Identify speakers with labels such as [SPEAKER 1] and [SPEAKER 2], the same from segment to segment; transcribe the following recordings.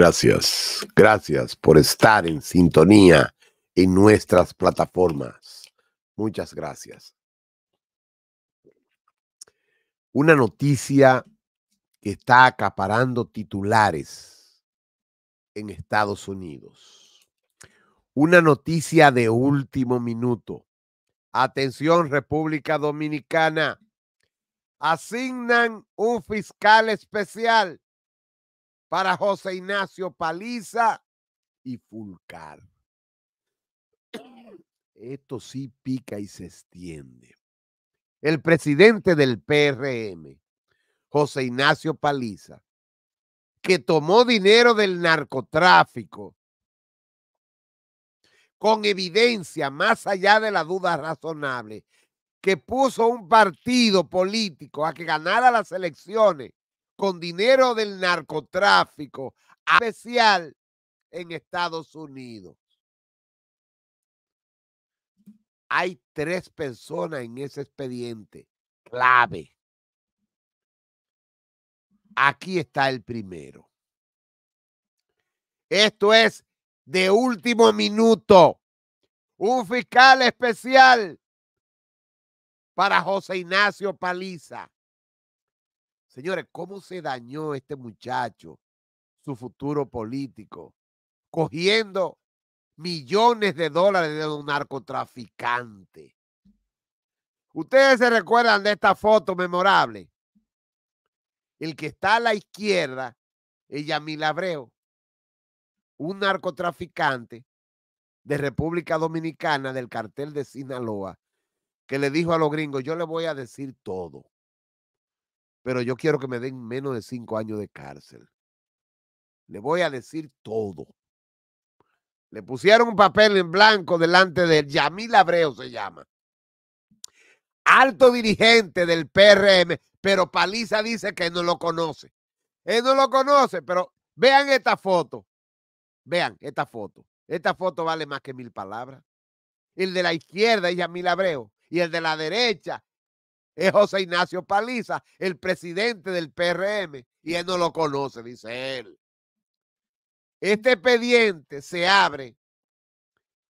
[SPEAKER 1] Gracias, gracias por estar en sintonía en nuestras plataformas. Muchas gracias. Una noticia que está acaparando titulares en Estados Unidos. Una noticia de último minuto. Atención, República Dominicana. Asignan un fiscal especial para José Ignacio Paliza y Fulcar. Esto sí pica y se extiende. El presidente del PRM, José Ignacio Paliza, que tomó dinero del narcotráfico con evidencia más allá de la duda razonable, que puso un partido político a que ganara las elecciones con dinero del narcotráfico, especial en Estados Unidos. Hay tres personas en ese expediente clave. Aquí está el primero. Esto es de último
[SPEAKER 2] minuto.
[SPEAKER 1] Un fiscal especial para José Ignacio Paliza. Señores, ¿cómo se dañó este muchacho su futuro político? Cogiendo millones de dólares de un narcotraficante. Ustedes se recuerdan de esta foto memorable. El que está a la izquierda es Yamil Abreu, un narcotraficante de República Dominicana del cartel de Sinaloa, que le dijo a los gringos, yo le voy a decir todo pero yo quiero que me den menos de cinco años de cárcel. Le voy a decir todo. Le pusieron un papel en blanco delante de Yamil Abreu se llama. Alto dirigente del PRM, pero Paliza dice que no lo conoce. Él no lo conoce, pero vean esta foto. Vean esta foto. Esta foto vale más que mil palabras. El de la izquierda es Yamil Abreu y el de la derecha es José Ignacio Paliza, el presidente del PRM, y él no lo conoce, dice él. Este expediente se abre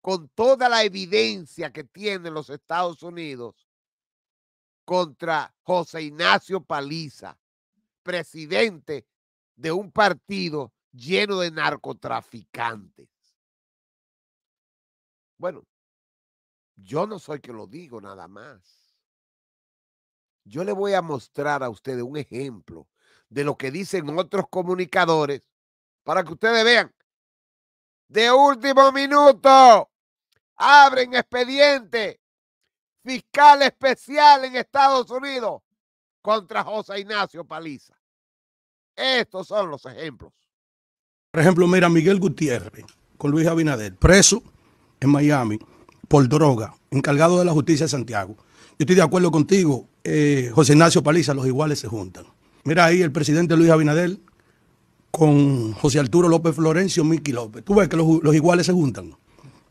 [SPEAKER 1] con toda la evidencia que tienen los Estados Unidos contra José Ignacio Paliza, presidente de un partido lleno de narcotraficantes. Bueno, yo no soy que lo digo nada más. Yo le voy a mostrar a ustedes un ejemplo de lo que dicen otros comunicadores para que ustedes vean. De último minuto, abren expediente fiscal especial en Estados Unidos contra José Ignacio Paliza. Estos son los ejemplos.
[SPEAKER 3] Por ejemplo, mira, Miguel Gutiérrez con Luis Abinader, preso en Miami por droga, encargado de la justicia de Santiago. Yo estoy de acuerdo contigo, eh, José Ignacio Paliza, los iguales se juntan. Mira ahí el presidente Luis Abinadel con José Arturo López Florencio, Miki López. Tú ves que los, iguales se juntan.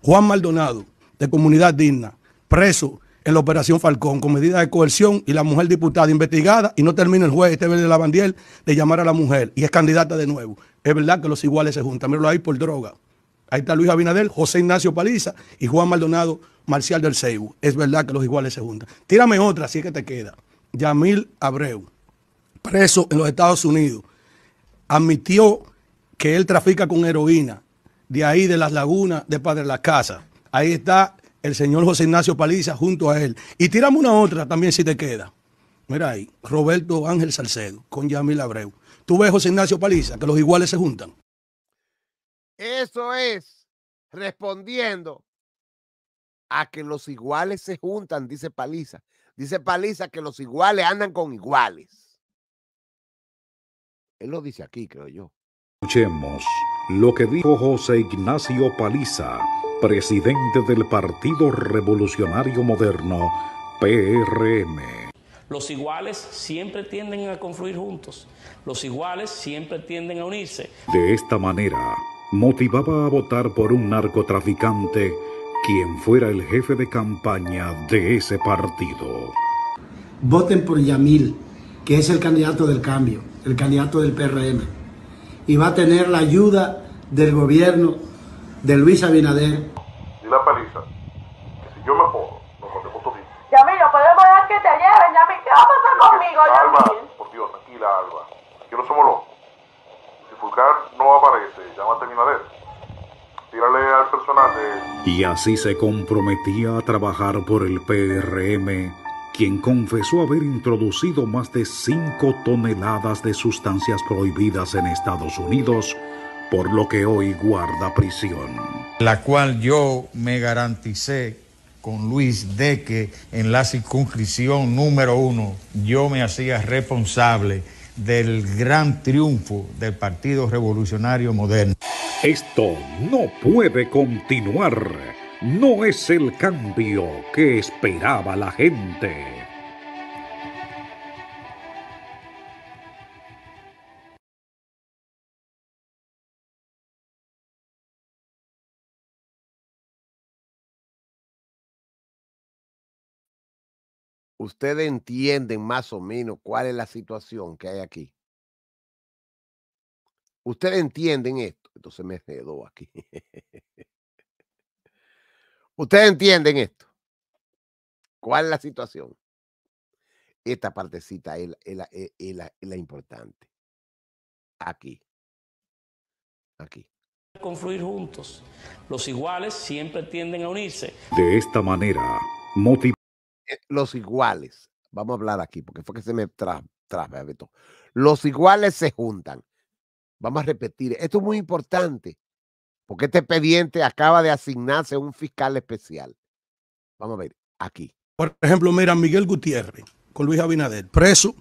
[SPEAKER 3] Juan Maldonado, de Comunidad Digna, preso en la Operación Falcón con medida de coerción y la mujer diputada investigada y no termina el juez este de la bandiel de llamar a la mujer y es candidata de nuevo. Es verdad que los iguales se juntan, lo ahí por droga. Ahí está Luis Abinadel, José Ignacio Paliza y Juan Maldonado Marcial del Ceibo. Es verdad que los iguales se juntan. Tírame otra, si es que te queda. Yamil Abreu, preso en los Estados Unidos, admitió que él trafica con heroína de ahí de las lagunas de Padre Las Casas. Ahí está el señor José Ignacio Paliza junto a él. Y tírame una otra también si te queda. Mira ahí, Roberto Ángel Salcedo con Yamil Abreu. Tú ves José Ignacio Paliza, que los iguales se juntan.
[SPEAKER 1] Eso es respondiendo a que los iguales se juntan, dice Paliza. Dice Paliza que los iguales andan con iguales. Él lo dice aquí, creo yo.
[SPEAKER 4] Escuchemos lo que dijo José Ignacio Paliza, presidente del Partido Revolucionario Moderno, PRM. Los iguales siempre tienden a confluir juntos. Los iguales siempre
[SPEAKER 3] tienden a unirse.
[SPEAKER 4] De esta manera, motivaba a votar por un narcotraficante quien fuera el jefe de campaña de ese partido.
[SPEAKER 3] Voten por Yamil, que es el candidato del cambio, el candidato del PRM, y va a tener la ayuda del gobierno de Luis Abinader. Y la paliza, que si yo me pongo, nos
[SPEAKER 1] tú todos. Yamil, no podemos dejar que te lleven, Yamil, ¿qué va a pasar conmigo,
[SPEAKER 3] Alba, por Dios, tranquila, Alba.
[SPEAKER 4] y así se comprometía a trabajar por el PRM, quien confesó haber introducido más de 5 toneladas de sustancias prohibidas en Estados Unidos, por lo que hoy guarda prisión. La cual yo me garanticé con Luis de que en la circunscripción número uno yo me hacía responsable del gran triunfo del Partido Revolucionario Moderno. Esto no puede continuar. No es el cambio que esperaba la gente.
[SPEAKER 2] ¿Ustedes
[SPEAKER 1] entienden más o menos cuál es la situación que hay aquí? ¿Ustedes entienden esto? Entonces me quedó aquí. Ustedes entienden esto. ¿Cuál es la situación? Esta partecita es la, importante. Aquí. Aquí confluir juntos. Los iguales
[SPEAKER 3] siempre tienden a unirse.
[SPEAKER 4] De esta manera, eh,
[SPEAKER 1] Los iguales, vamos a hablar aquí, porque fue que se me trajo. Los iguales se juntan. Vamos a repetir, esto es muy importante, porque este expediente acaba de asignarse a un fiscal especial. Vamos a ver, aquí.
[SPEAKER 3] Por ejemplo, mira, Miguel Gutiérrez, con Luis Abinader, preso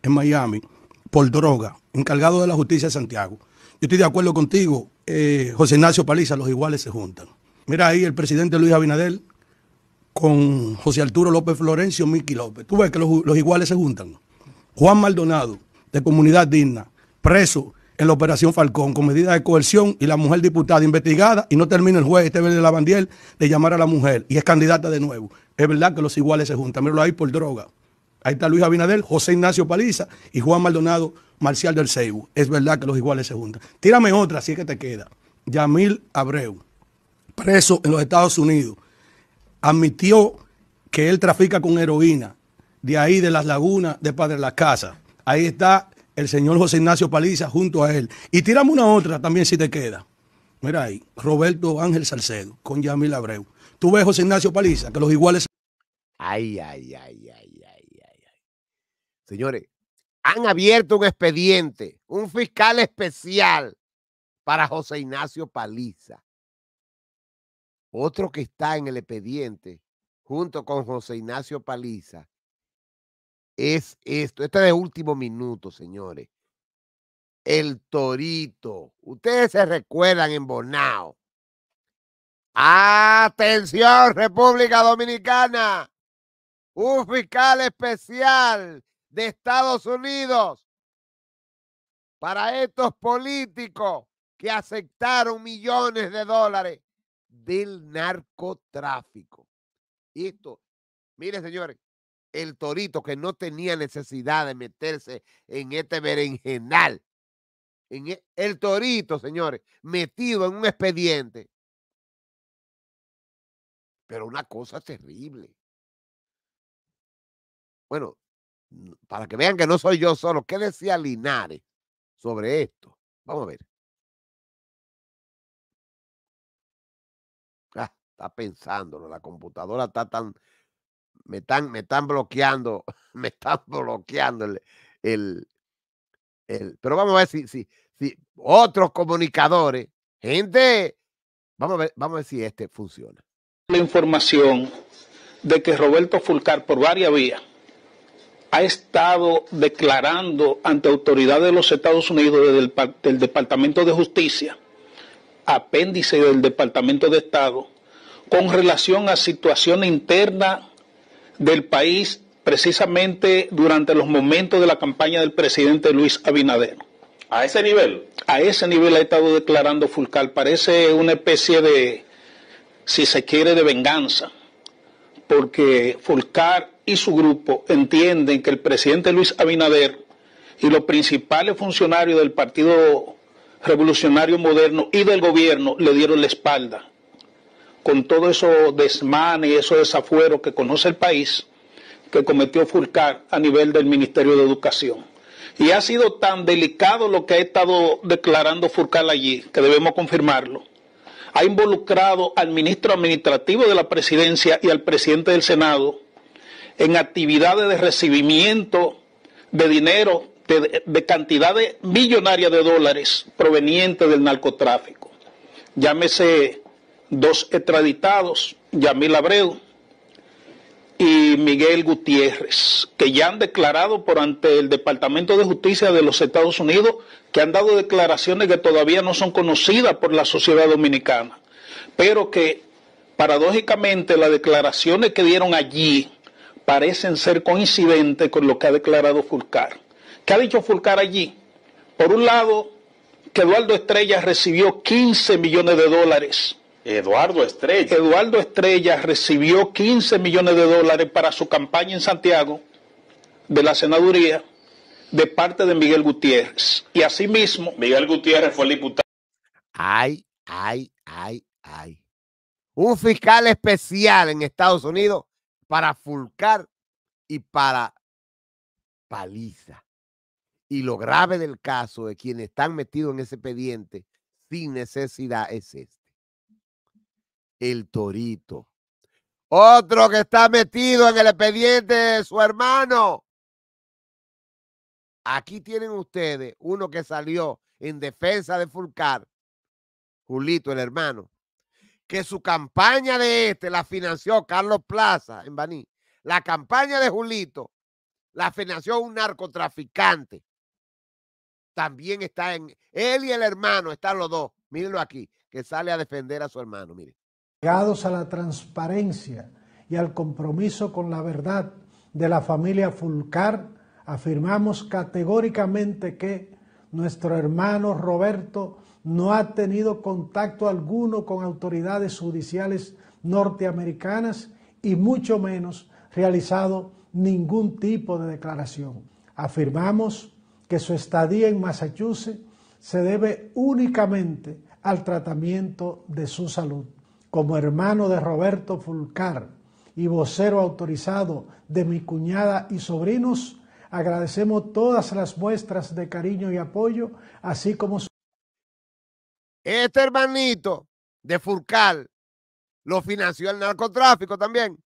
[SPEAKER 3] en Miami por droga, encargado de la justicia de Santiago. Yo estoy de acuerdo contigo, eh, José Ignacio Paliza, los iguales se juntan. Mira ahí el presidente Luis Abinader con José Arturo López Florencio, Miki López. Tú ves que los, los iguales se juntan. Juan Maldonado, de Comunidad Digna, preso en la operación Falcón con medidas de coerción y la mujer diputada investigada y no termina el juez este de la bandiel de llamar a la mujer y es candidata de nuevo. Es verdad que los iguales se juntan, lo ahí por droga. Ahí está Luis Abinadel, José Ignacio Paliza y Juan Maldonado Marcial del Ceibo. Es verdad que los iguales se juntan. Tírame otra, si es que te queda. Yamil Abreu, preso en los Estados Unidos, admitió que él trafica con heroína de ahí de las lagunas de Padre Las Casas. Ahí está el señor José Ignacio Paliza junto a él. Y tirame una otra también si te queda. Mira ahí, Roberto Ángel Salcedo con Yamil Abreu. Tú ves José Ignacio Paliza, que los iguales. Ay, ay, ay, ay, ay,
[SPEAKER 1] ay. Señores, han abierto un expediente, un fiscal especial para José Ignacio Paliza. Otro que está en el expediente, junto con José Ignacio Paliza, es esto. Esto es de último minuto, señores. El torito. Ustedes se recuerdan en Bonao. Atención, República Dominicana. Un fiscal especial de Estados Unidos para estos políticos que aceptaron millones de dólares del narcotráfico. Esto, mire señores, el Torito, que no tenía necesidad de meterse en este berenjenal. En e, el Torito, señores, metido en un expediente.
[SPEAKER 2] Pero una cosa
[SPEAKER 1] terrible.
[SPEAKER 2] Bueno, para que vean que no soy yo solo, ¿qué decía Linares sobre esto? Vamos a ver.
[SPEAKER 1] Ah, está pensándolo, la computadora está tan me están, me están bloqueando, me están bloqueando el, el, pero vamos a ver si, si, si otros comunicadores, gente, vamos a ver, vamos a ver si este
[SPEAKER 4] funciona. La información de que Roberto Fulcar por varias vías ha estado declarando ante autoridades de los Estados Unidos desde el del Departamento de Justicia, apéndice del Departamento de Estado, con relación a situación interna del país precisamente durante los momentos de la campaña del presidente Luis Abinader. ¿A ese nivel? A ese nivel ha estado declarando Fulcar. Parece una especie de, si se quiere, de venganza, porque Fulcar y su grupo entienden que el presidente Luis Abinader y los principales funcionarios del Partido Revolucionario Moderno y del gobierno le dieron la espalda con todo eso desmane y eso desafuero que conoce el país que cometió Furcal a nivel del Ministerio de Educación. Y ha sido tan delicado lo que ha estado declarando Furcal allí, que debemos confirmarlo. Ha involucrado al ministro administrativo de la presidencia y al presidente del Senado en actividades de recibimiento de dinero, de cantidades millonarias de dólares provenientes del narcotráfico. Llámese dos extraditados, Yamil Abreu y Miguel Gutiérrez, que ya han declarado por ante el Departamento de Justicia de los Estados Unidos, que han dado declaraciones que todavía no son conocidas por la sociedad dominicana, pero que paradójicamente las declaraciones que dieron allí parecen ser coincidentes con lo que ha declarado Fulcar. ¿Qué ha dicho Fulcar allí? Por un lado, que Eduardo Estrella recibió 15 millones de dólares Eduardo Estrella. Eduardo Estrella recibió 15 millones de dólares para su campaña en Santiago de la senaduría de parte de Miguel Gutiérrez. Y asimismo. Miguel Gutiérrez fue el diputado.
[SPEAKER 1] Ay, ay, ay, ay. Un fiscal especial en Estados Unidos para fulcar y para paliza. Y lo grave del caso de quienes están metidos en ese expediente sin necesidad es esto el torito. Otro que está metido en el expediente de su hermano. Aquí tienen ustedes uno que salió en defensa de Fulcar, Julito el hermano, que su campaña de este la financió Carlos Plaza en Baní. La campaña de Julito la financió un narcotraficante. También está en él y el hermano, están los dos. Mírenlo aquí, que sale a defender a su hermano, miren.
[SPEAKER 4] Llegados a la transparencia y al compromiso con la verdad de la familia Fulcar, afirmamos categóricamente que nuestro hermano Roberto no ha tenido contacto alguno con autoridades judiciales norteamericanas y mucho menos realizado ningún tipo de declaración. Afirmamos que su estadía en Massachusetts se debe únicamente al tratamiento de su salud como hermano de Roberto Fulcar y vocero autorizado de mi cuñada y sobrinos, agradecemos todas las muestras de cariño y apoyo, así como su... Este hermanito de Fulcar
[SPEAKER 1] lo financió el narcotráfico también.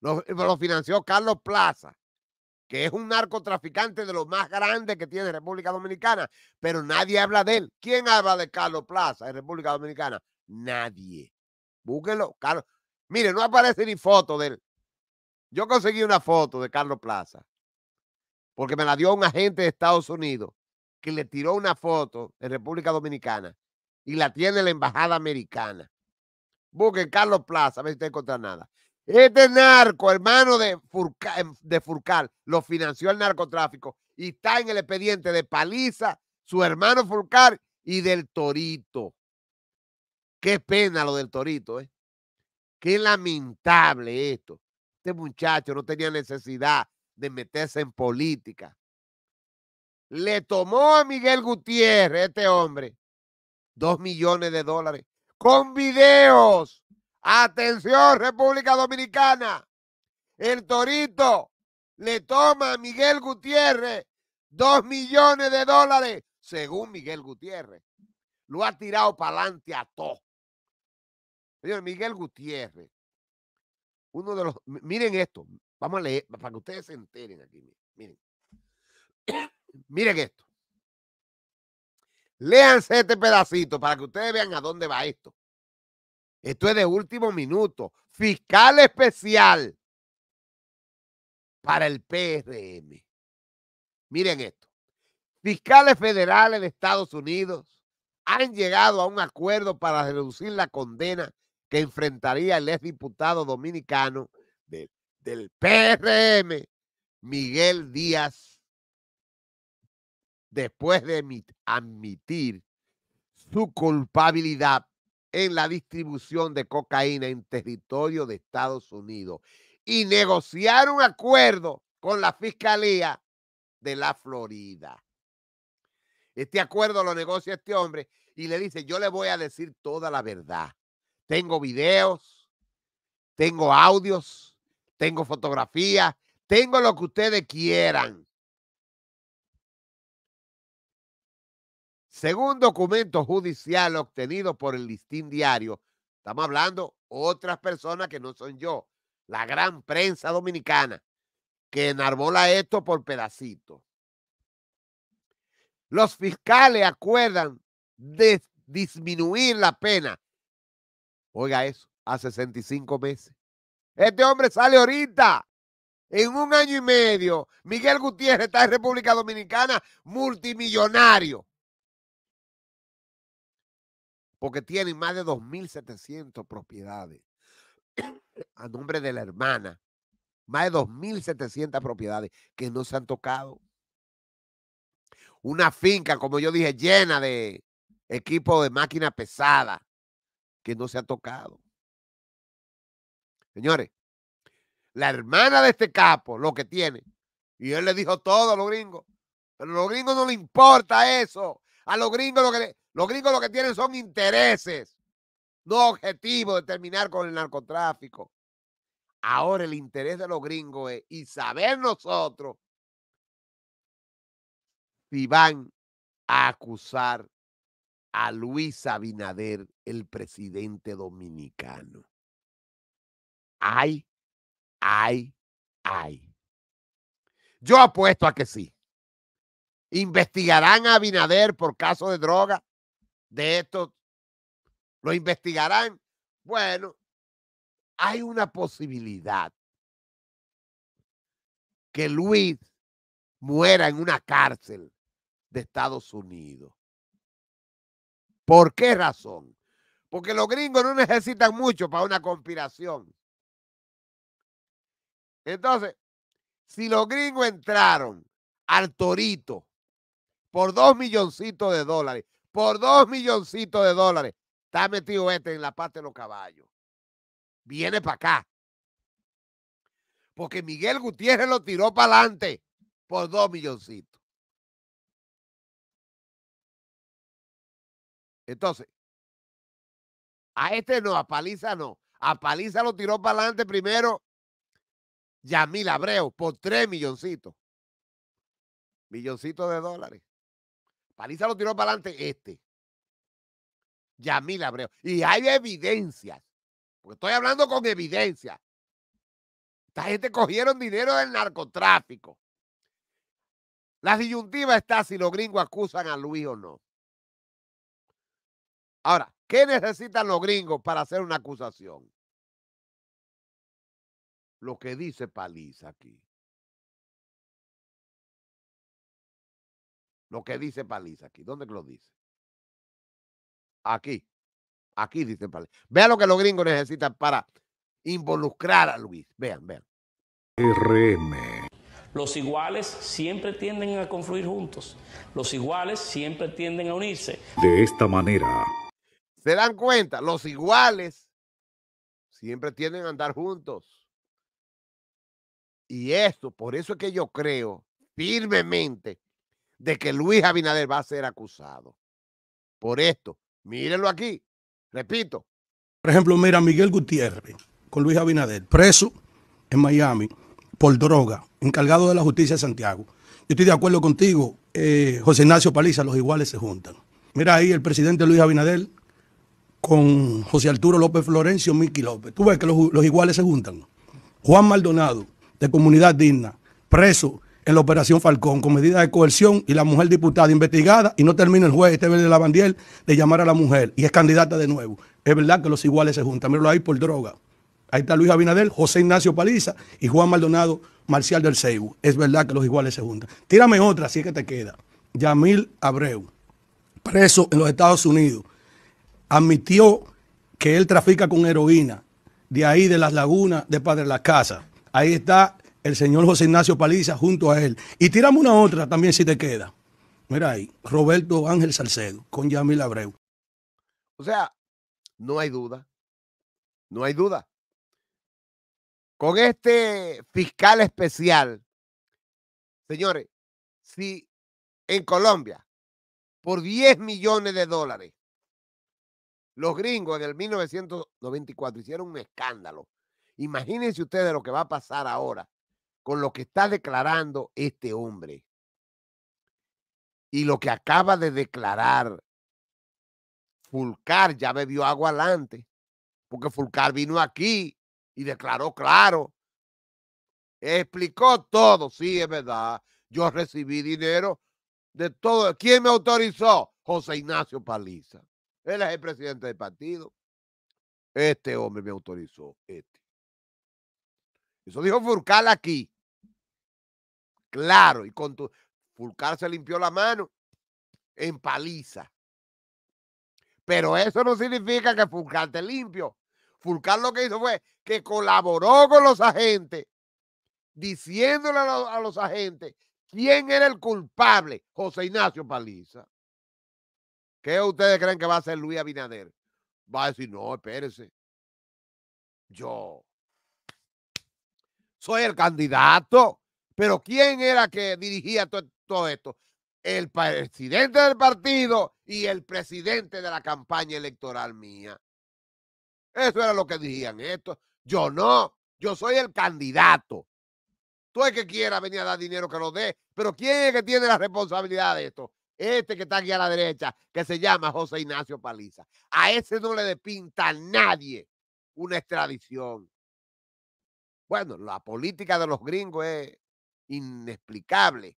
[SPEAKER 1] Lo, lo, financió Carlos Plaza, que es un narcotraficante de los más grandes que tiene República Dominicana, pero nadie habla de él. ¿Quién habla de Carlos Plaza en República Dominicana? nadie. Búsquenlo. Carlos. Mire, no aparece ni foto de él. Yo conseguí una foto de Carlos Plaza porque me la dio un agente de Estados Unidos que le tiró una foto en República Dominicana y la tiene la embajada americana. Busquen Carlos Plaza, a ver si te encuentran nada. Este narco, hermano de, Furcar em, de Furcal, lo financió el narcotráfico y está en el expediente de Paliza, su hermano Furcal y del Torito. Qué pena lo del Torito, ¿eh? Qué lamentable esto. Este muchacho no tenía necesidad de meterse en política. Le tomó a Miguel Gutiérrez, este hombre, dos millones de dólares con videos. Atención, República Dominicana. El Torito le toma a Miguel Gutiérrez dos millones de dólares, según Miguel Gutiérrez. Lo ha tirado para adelante a todo. Señor Miguel Gutiérrez, uno de los. Miren esto, vamos a leer para que ustedes se enteren aquí. Miren. miren esto. Léanse este pedacito para que ustedes vean a dónde va esto. Esto es de último minuto. Fiscal especial para el PRM. Miren esto. Fiscales federales de Estados Unidos han llegado a un acuerdo para reducir la condena que enfrentaría el ex diputado dominicano del PRM, Miguel Díaz, después de admitir su culpabilidad en la distribución de cocaína en territorio de Estados Unidos y negociar un acuerdo con la Fiscalía de la Florida. Este acuerdo lo negocia este hombre y le dice, yo le voy a decir toda la verdad. Tengo videos, tengo audios, tengo fotografías, tengo lo que ustedes quieran. Según documento judicial obtenido por el listín diario, estamos hablando otras personas que no son yo, la gran prensa dominicana, que enarbola esto por pedacitos. Los fiscales acuerdan de disminuir la pena Oiga eso, a 65 meses. Este hombre sale ahorita. En un año y medio, Miguel Gutiérrez está en República Dominicana multimillonario. Porque tiene más de 2.700 propiedades a nombre de la hermana. Más de 2.700 propiedades que no se han tocado. Una finca, como yo dije, llena de equipo de máquina pesada que no se ha tocado. Señores, la hermana de este capo, lo que tiene, y él le dijo todo a los gringos, pero a los gringos no le importa eso. A los gringos lo que, los gringos lo que tienen son intereses, no objetivos de terminar con el narcotráfico. Ahora el interés de los gringos es y saber nosotros si van a acusar a Luis Abinader, el presidente dominicano. Ay, ay, ay. Yo apuesto a que sí. ¿Investigarán a Abinader por caso de droga? De esto ¿lo investigarán? Bueno, hay una posibilidad que Luis muera en una cárcel de Estados Unidos. ¿Por qué razón? Porque los gringos no necesitan mucho para una conspiración. Entonces, si los gringos entraron al torito por dos milloncitos de dólares, por dos milloncitos de dólares, está metido este en la parte de los caballos. Viene para acá. Porque Miguel Gutiérrez lo tiró
[SPEAKER 2] para adelante por dos milloncitos. Entonces, a este no, a Paliza no.
[SPEAKER 1] A Paliza lo tiró para adelante primero Yamil Abreu por tres milloncitos. Milloncitos de dólares. Paliza lo tiró para adelante este. Yamil Abreu. Y hay evidencias. Porque estoy hablando con evidencia. Esta gente cogieron dinero del narcotráfico. La disyuntiva está si los gringos acusan a Luis o no. Ahora, ¿qué necesitan los gringos para hacer una acusación?
[SPEAKER 2] Lo que dice Paliza aquí. Lo que dice Paliza aquí. ¿Dónde lo
[SPEAKER 1] dice? Aquí. Aquí dice Paliza. Vean lo que los gringos necesitan para involucrar a Luis. Vean, vean.
[SPEAKER 4] RM.
[SPEAKER 1] Los iguales siempre tienden a confluir juntos. Los iguales siempre tienden a unirse.
[SPEAKER 4] De esta manera
[SPEAKER 1] se dan cuenta, los iguales siempre tienden a andar juntos. Y esto, por eso es que yo creo firmemente de que Luis Abinader va a ser acusado. Por esto, mírenlo aquí, repito.
[SPEAKER 3] Por ejemplo, mira, Miguel Gutiérrez con Luis Abinader, preso en Miami por droga, encargado de la justicia de Santiago. Yo estoy de acuerdo contigo, eh, José Ignacio Paliza, los iguales se juntan. Mira ahí el presidente Luis Abinader con José Arturo López Florencio, Miki López. Tú ves que los, iguales se juntan. Juan Maldonado, de Comunidad Digna, preso en la Operación Falcón con medida de coerción y la mujer diputada investigada y no termina el juez Esteban de la Bandiel de llamar a la mujer y es candidata de nuevo. Es verdad que los iguales se juntan. Míralo ahí por droga. Ahí está Luis Abinadel, José Ignacio Paliza y Juan Maldonado Marcial del Ceibo. Es verdad que los iguales se juntan. Tírame otra, si es que te queda. Yamil Abreu, preso en los Estados Unidos admitió que él trafica con heroína, de ahí de las lagunas de Padre Las Casas. Ahí está el señor José Ignacio Paliza junto a él. Y tiramos una otra también si te queda. Mira ahí, Roberto Ángel Salcedo con Yamil Abreu.
[SPEAKER 1] O sea, no hay duda, no hay duda. Con este fiscal especial, señores, si en Colombia, por 10 millones de dólares, los gringos en el 1994 hicieron un escándalo. Imagínense ustedes lo que va a pasar ahora con lo que está declarando este hombre y lo que acaba de declarar Fulcar ya bebió agua adelante, porque Fulcar vino aquí y declaró claro, explicó todo, sí, es verdad, yo recibí dinero de todo, ¿quién me autorizó? José Ignacio Paliza. Él es el presidente del partido. Este hombre me autorizó. Este. Eso dijo Furcal aquí. Claro, y con tu. Furcal se limpió la mano en paliza. Pero eso no significa que Furcal te limpio. Furcal lo que hizo fue que colaboró con los agentes, diciéndole a los agentes quién era el culpable, José Ignacio Paliza. ¿Qué ustedes creen que va a hacer Luis Abinader? Va a decir, no, espérese. Yo soy el candidato. Pero ¿quién era que dirigía todo, esto? El presidente del partido y el presidente de la campaña electoral mía. Eso era lo que decían esto. Yo no, yo soy el candidato. Tú es que quiera venir a dar dinero que lo dé, pero ¿quién es que tiene la responsabilidad de esto? este que está aquí a la derecha, que se llama José Ignacio Paliza. A ese no le depinta nadie una extradición. Bueno, la política de los gringos es inexplicable,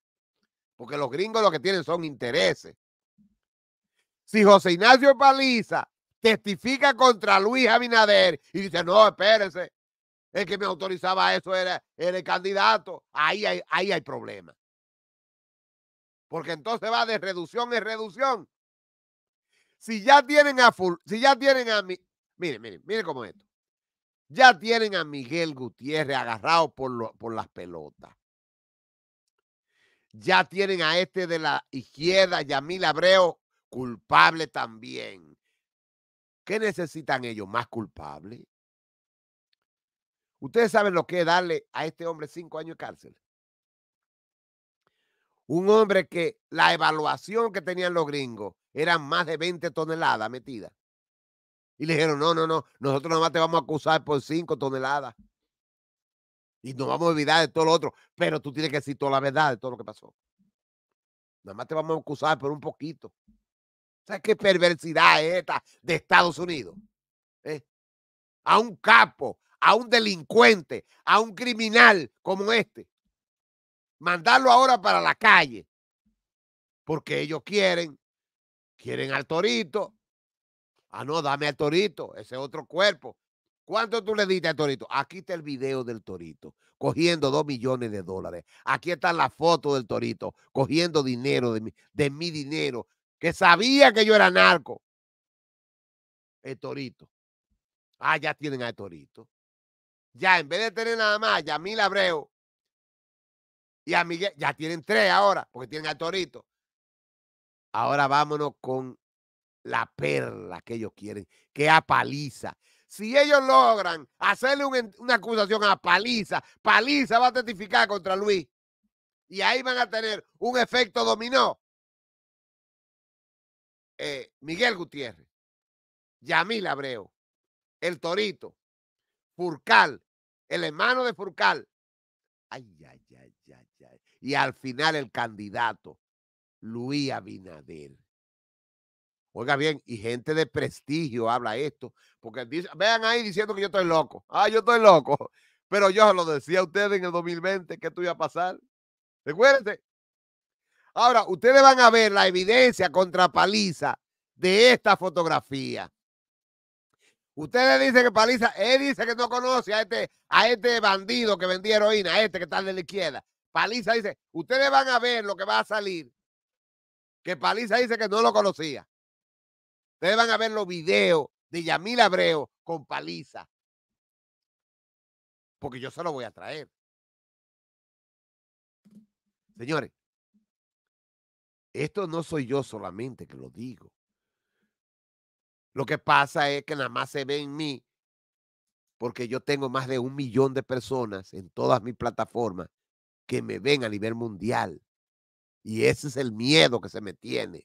[SPEAKER 1] porque los gringos lo que tienen son intereses. Si José Ignacio Paliza testifica contra Luis Abinader y dice, no, espérense, el que me autorizaba eso era, el candidato, ahí hay, problemas. hay porque entonces va de reducción en reducción. Si ya tienen a full, si ya tienen a mi, miren, miren, miren cómo esto. Ya tienen a Miguel Gutiérrez agarrado por, por las pelotas. Ya tienen a este de la izquierda, Yamil Abreu, culpable también. ¿Qué necesitan ellos? Más culpable. Ustedes saben lo que es darle a este hombre cinco años de cárcel. Un hombre que la evaluación que tenían los gringos eran más de 20 toneladas metidas. Y le dijeron, no, no, no, nosotros nada más te vamos a acusar por 5 toneladas. Y nos vamos a olvidar de todo lo otro. Pero tú tienes que decir toda la verdad de todo lo que pasó. Nada más te vamos a acusar por un poquito. ¿Sabes qué perversidad es esta de Estados Unidos? ¿eh? A un capo, a un delincuente, a un criminal como este mandarlo ahora para la calle, porque ellos quieren, quieren al torito. Ah, no, dame al torito, ese otro cuerpo. ¿Cuánto tú le diste al torito? Aquí está el video del torito, cogiendo dos millones de dólares. Aquí está la foto del torito, cogiendo dinero de mi, de mi dinero, que sabía que yo era narco. El torito. Ah, ya tienen al torito. Ya, en vez de tener nada más, ya mil Abreu, Miguel. Ya tienen tres ahora, porque tienen al Torito. Ahora vámonos con la perla que ellos quieren, que a Paliza. Si ellos logran hacerle una acusación a Paliza, Paliza va a testificar contra Luis. Y ahí van a tener un efecto dominó. Eh, Miguel Gutiérrez, Yamil Abreu, El Torito, Furcal, el hermano de Furcal. Ay, ay, y al final el candidato, Luis Abinader. Oiga bien, y gente de prestigio habla esto, porque dice, vean ahí diciendo que yo estoy loco. Ah, yo estoy loco. Pero yo lo decía a ustedes en el 2020 que esto iba a pasar. Recuérdense. Ahora, ustedes van a ver la evidencia contra Paliza de esta fotografía. Ustedes dicen que Paliza, él dice que no conoce a este, a este bandido que vendía heroína, a este que está de la izquierda. Paliza dice, ustedes van a ver lo que va a salir, que Paliza dice que no lo conocía. Ustedes van a ver los videos de Yamil Abreu con Paliza.
[SPEAKER 2] Porque yo se lo voy a traer.
[SPEAKER 1] Señores, esto no soy yo solamente que lo digo. Lo que pasa es que nada más se ve en mí, porque yo tengo más de un millón de personas en todas mis plataformas que me ven a nivel mundial. Y ese es el miedo que se me tiene.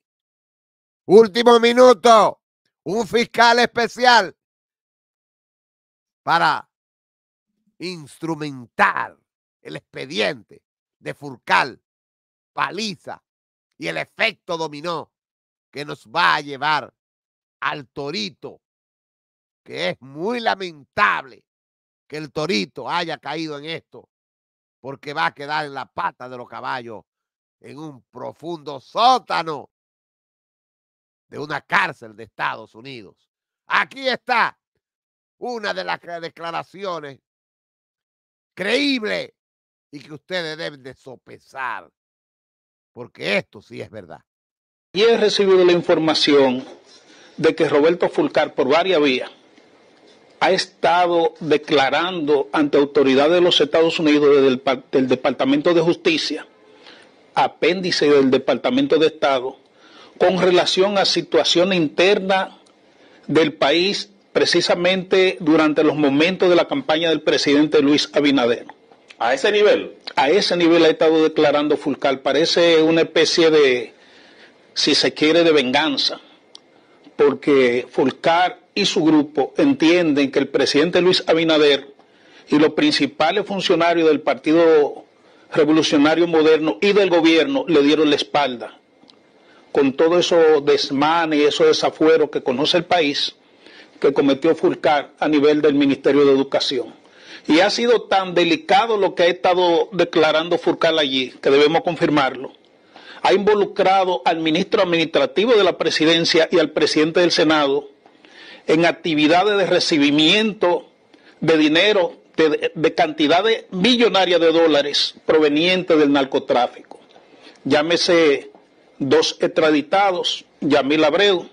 [SPEAKER 1] Último minuto, un fiscal especial para instrumentar el expediente de Furcal, Paliza y el efecto dominó que nos va a llevar al torito, que es muy lamentable que el torito haya caído en esto porque va a quedar en la pata de los caballos en un profundo sótano de una cárcel de Estados Unidos. Aquí está una de las declaraciones creíble y que ustedes deben de sopesar,
[SPEAKER 4] porque esto sí es verdad. Y he recibido la información de que Roberto Fulcar por varias vías ha estado declarando ante autoridades de los Estados Unidos desde el del Departamento de Justicia, apéndice del Departamento de Estado, con relación a situación interna del país precisamente durante los momentos de la campaña del presidente Luis Abinader. ¿A ese nivel? A ese nivel ha estado declarando Fulcar. Parece una especie de, si se quiere, de venganza, porque Fulcar y su grupo entienden que el presidente Luis Abinader y los principales funcionarios del Partido Revolucionario Moderno y del gobierno le dieron la espalda. Con todo eso desmane y esos desafuero que conoce el país, que cometió Furcal a nivel del Ministerio de Educación. Y ha sido tan delicado lo que ha estado declarando Furcal allí, que debemos confirmarlo. Ha involucrado al ministro administrativo de la presidencia y al presidente del Senado en actividades de recibimiento de dinero, de, cantidades millonarias de dólares provenientes del narcotráfico. Llámese dos extraditados, Yamil Abreu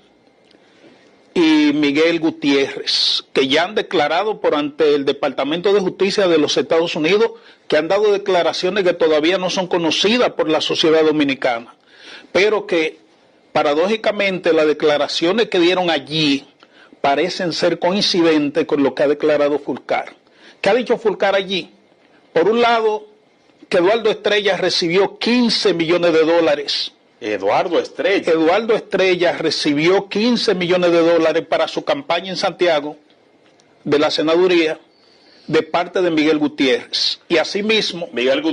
[SPEAKER 4] y Miguel Gutiérrez, que ya han declarado por ante el Departamento de Justicia de los Estados Unidos, que han dado declaraciones que todavía no son conocidas por la sociedad dominicana, pero que paradójicamente las declaraciones que dieron allí parecen ser coincidentes con lo que ha declarado Fulcar. ¿Qué ha dicho Fulcar allí? Por un lado, que Eduardo Estrella recibió 15 millones de dólares. Eduardo Estrella. Eduardo Estrella recibió 15 millones de dólares para su campaña en Santiago de la senaduría de parte de Miguel Gutiérrez. Y asimismo, Miguel Gutiérrez